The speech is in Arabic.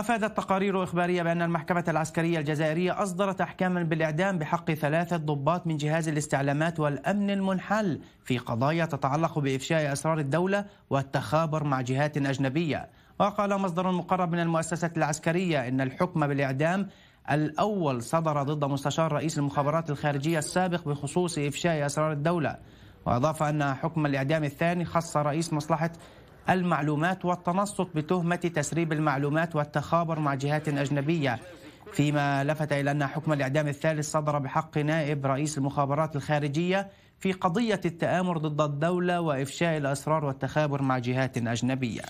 أفادت تقارير إخبارية بأن المحكمة العسكرية الجزائرية أصدرت أحكاما بالإعدام بحق ثلاثة ضباط من جهاز الاستعلامات والأمن المنحل في قضايا تتعلق بإفشاء أسرار الدولة والتخابر مع جهات أجنبية وقال مصدر مقرب من المؤسسة العسكرية إن الحكم بالإعدام الأول صدر ضد مستشار رئيس المخابرات الخارجية السابق بخصوص إفشاء أسرار الدولة وأضاف أن حكم الإعدام الثاني خص رئيس مصلحة المعلومات والتنصت بتهمة تسريب المعلومات والتخابر مع جهات أجنبية فيما لفت إلى أن حكم الإعدام الثالث صدر بحق نائب رئيس المخابرات الخارجية في قضية التآمر ضد الدولة وإفشاء الأسرار والتخابر مع جهات أجنبية